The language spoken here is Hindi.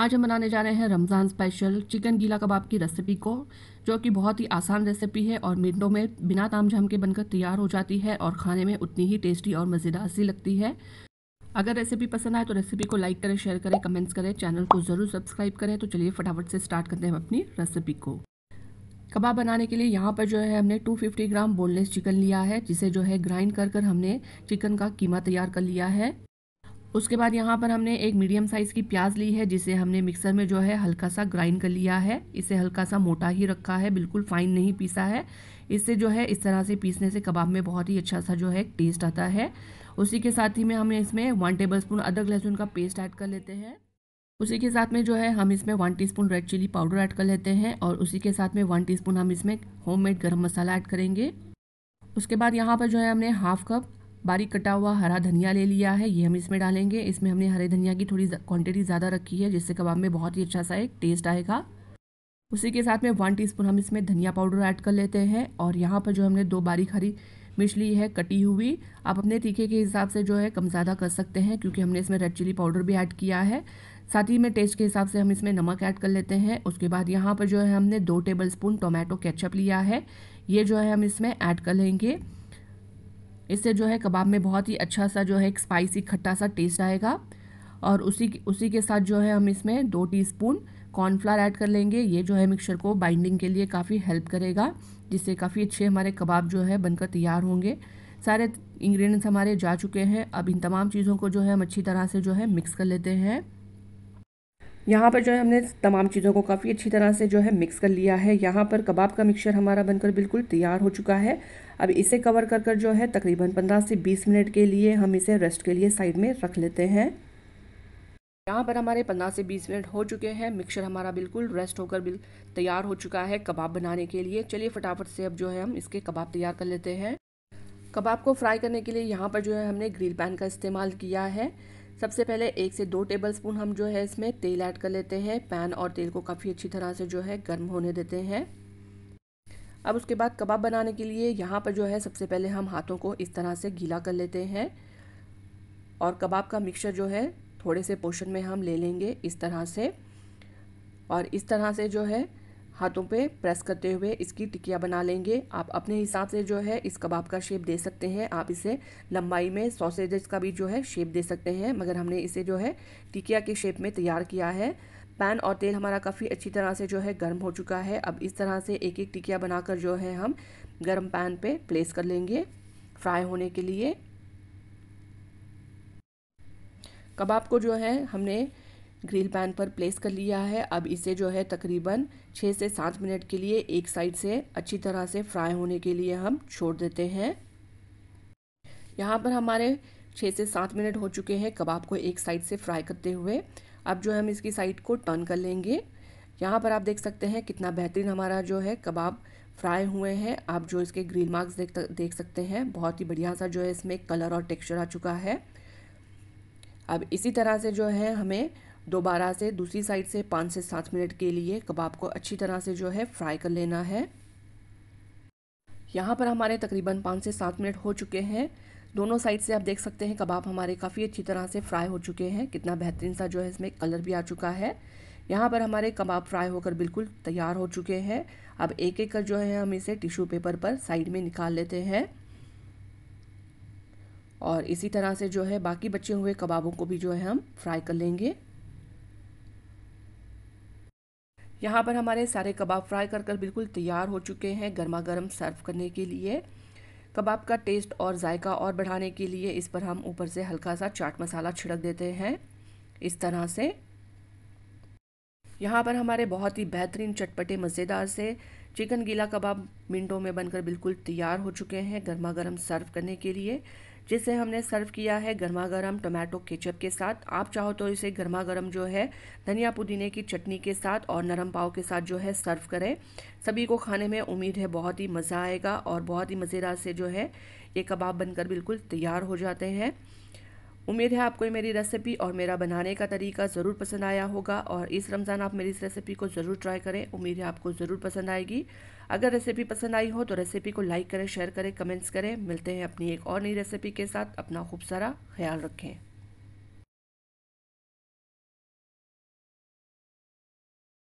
आज हम बनाने जा रहे हैं रमज़ान स्पेशल चिकन गीला कबाब की रेसिपी को जो कि बहुत ही आसान रेसिपी है और मिनटों में बिना ताम झाम के बनकर तैयार हो जाती है और खाने में उतनी ही टेस्टी और मज़ेदार सी लगती है अगर रेसिपी पसंद आए तो रेसिपी को लाइक करें शेयर करें कमेंट्स करें चैनल को ज़रूर सब्सक्राइब करें तो चलिए फटाफट से स्टार्ट करते हैं अपनी रेसिपी को कबाब बनाने के लिए यहाँ पर जो है हमने 250 ग्राम बोनलेस चिकन लिया है जिसे जो है ग्राइंड कर कर हमने चिकन का कीमा तैयार कर लिया है उसके बाद यहाँ पर हमने एक मीडियम साइज़ की प्याज ली है जिसे हमने मिक्सर में जो है हल्का सा ग्राइंड कर लिया है इसे हल्का सा मोटा ही रखा है बिल्कुल फाइन नहीं पीसा है इससे जो है इस तरह से पीसने से कबाब में बहुत ही अच्छा सा जो है टेस्ट आता है उसी के साथ ही में हमें इसमें वन टेबल स्पून अदरक लहसुन का पेस्ट ऐड कर लेते हैं उसी के साथ में जो है हम इसमें one T red chilli powder add कर लेते हैं और उसी के साथ में वन टी हम इसमें मेड गर्म मसाला ऐड करेंगे उसके बाद यहाँ पर जो है हमने हाफ कप बारीक कटा हुआ हरा धनिया ले लिया है ये हम इसमें डालेंगे इसमें हमने हरे धनिया की थोड़ी क्वांटिटी ज़्यादा रखी है जिससे कबाब में बहुत ही अच्छा सा एक टेस्ट आएगा उसी के साथ में वन टी हम इसमें धनिया पाउडर ऐड कर लेते हैं और यहाँ पर जो हमने दो बारीक हरी मिर्च ली है कटी हुई आप अपने तीखे के हिसाब से जो है कम ज़्यादा कर सकते हैं क्योंकि हमने इसमें रेड चिली पाउडर भी ऐड किया है साथ ही में टेस्ट के हिसाब से हम इसमें नमक ऐड कर लेते हैं उसके बाद यहाँ पर जो है हमने दो टेबल स्पून टोमेटो केचप लिया है ये जो है हम इसमें ऐड कर लेंगे इससे जो है कबाब में बहुत ही अच्छा सा जो है एक स्पाइसी खट्टा सा टेस्ट आएगा और उसी उसी के साथ जो है हम इसमें दो टीस्पून कॉर्नफ्लावर ऐड कर लेंगे ये जो है मिक्सचर को बाइंडिंग के लिए काफ़ी हेल्प करेगा जिससे काफ़ी अच्छे हमारे कबाब जो है बनकर तैयार होंगे सारे इंग्रेडिएंट्स हमारे जा चुके हैं अब इन तमाम चीज़ों को जो है हम अच्छी तरह से जो है मिक्स कर लेते हैं यहाँ पर जो है हमने तमाम चीज़ों को काफ़ी अच्छी तरह से जो है मिक्स कर लिया है यहाँ पर कबाब का मिक्सचर हमारा बनकर बिल्कुल तैयार हो चुका है अब इसे कवर कर कर जो है तकरीबन 15 से 20 मिनट के लिए हम इसे रेस्ट के लिए साइड में रख लेते हैं यहाँ पर हमारे 15 से 20 मिनट हो चुके हैं मिक्सचर हमारा बिल्कुल रेस्ट होकर बिल तैयार हो चुका है कबाब बनाने के लिए चलिए फटाफट से अब जो है हम इसके कबाब तैयार कर लेते हैं कबाब को फ्राई करने के लिए यहाँ पर जो है हमने ग्रिल पैन का इस्तेमाल किया है सबसे पहले एक से दो टेबलस्पून हम जो है इसमें तेल ऐड कर लेते हैं पैन और तेल को काफ़ी अच्छी तरह से जो है गर्म होने देते हैं अब उसके बाद कबाब बनाने के लिए यहाँ पर जो है सबसे पहले हम हाथों को इस तरह से गीला कर लेते हैं और कबाब का मिक्सचर जो है थोड़े से पोशन में हम ले लेंगे इस तरह से और इस तरह से जो है हाथों पे प्रेस करते हुए इसकी टिकिया बना लेंगे आप अपने हिसाब से जो है इस कबाब का शेप दे सकते हैं आप इसे लंबाई में सॉसेजेस का भी जो है शेप दे सकते हैं मगर हमने इसे जो है टिकिया के शेप में तैयार किया है पैन और तेल हमारा काफ़ी अच्छी तरह से जो है गर्म हो चुका है अब इस तरह से एक एक टिकिया बनाकर जो है हम गर्म पैन पे प्लेस कर लेंगे फ्राई होने के लिए कबाब को जो है हमने ग्रिल पैन पर प्लेस कर लिया है अब इसे जो है तकरीबन छः से सात मिनट के लिए एक साइड से अच्छी तरह से फ्राई होने के लिए हम छोड़ देते हैं यहाँ पर हमारे छः से सात मिनट हो चुके हैं कबाब को एक साइड से फ्राई करते हुए अब जो है हम इसकी साइड को टर्न कर लेंगे यहाँ पर आप देख सकते हैं कितना बेहतरीन हमारा जो है कबाब फ्राई हुए हैं आप जो इसके ग्रिल मार्क्स देख देख सकते हैं बहुत ही बढ़िया सा जो है इसमें कलर और टेक्सचर आ चुका है अब इसी तरह से जो है हमें दोबारा से दूसरी साइड से पाँच से सात मिनट के लिए कबाब को अच्छी तरह से जो है फ्राई कर लेना है यहाँ पर हमारे तकरीबन पाँच से सात मिनट हो चुके हैं दोनों साइड से आप देख सकते हैं कबाब हमारे काफ़ी अच्छी तरह से फ्राई हो चुके हैं कितना बेहतरीन सा जो है इसमें कलर भी आ चुका है यहाँ पर हमारे कबाब फ्राई होकर बिल्कुल तैयार हो चुके हैं अब एक एक कर जो है हम इसे टिश्यू पेपर पर साइड में निकाल लेते हैं और इसी तरह से जो है बाकी बचे हुए कबाबों को भी जो है हम फ्राई कर लेंगे यहाँ पर हमारे सारे कबाब फ्राई कर कर बिल्कुल तैयार हो चुके हैं गर्मा गर्म सर्व करने के लिए कबाब का टेस्ट और जायका और बढ़ाने के लिए इस पर हम ऊपर से हल्का सा चाट मसाला छिड़क देते हैं इस तरह से यहाँ पर हमारे बहुत ही बेहतरीन चटपटे मज़ेदार से चिकन गीला कबाब मिनटों में बनकर बिल्कुल तैयार हो चुके हैं गर्मा गर्म सर्व करने के लिए जिसे हमने सर्व किया है गर्मा गर्म टोमेटो केचप के साथ आप चाहो तो इसे गर्मा गर्म जो है धनिया पुदीने की चटनी के साथ और नरम पाव के साथ जो है सर्व करें सभी को खाने में उम्मीद है बहुत ही मज़ा आएगा और बहुत ही मज़ेदार से जो है ये कबाब बनकर बिल्कुल तैयार हो जाते हैं उम्मीद है आपको ये मेरी रेसिपी और मेरा बनाने का तरीका ज़रूर पसंद आया होगा और इस रमज़ान आप मेरी इस रेसिपी को ज़रूर ट्राई करें उम्मीद है आपको ज़रूर पसंद आएगी अगर रेसिपी पसंद आई हो तो रेसिपी को लाइक करें शेयर करें कमेंट्स करें मिलते हैं अपनी एक और नई रेसिपी के साथ अपना खूब सारा ख्याल रखें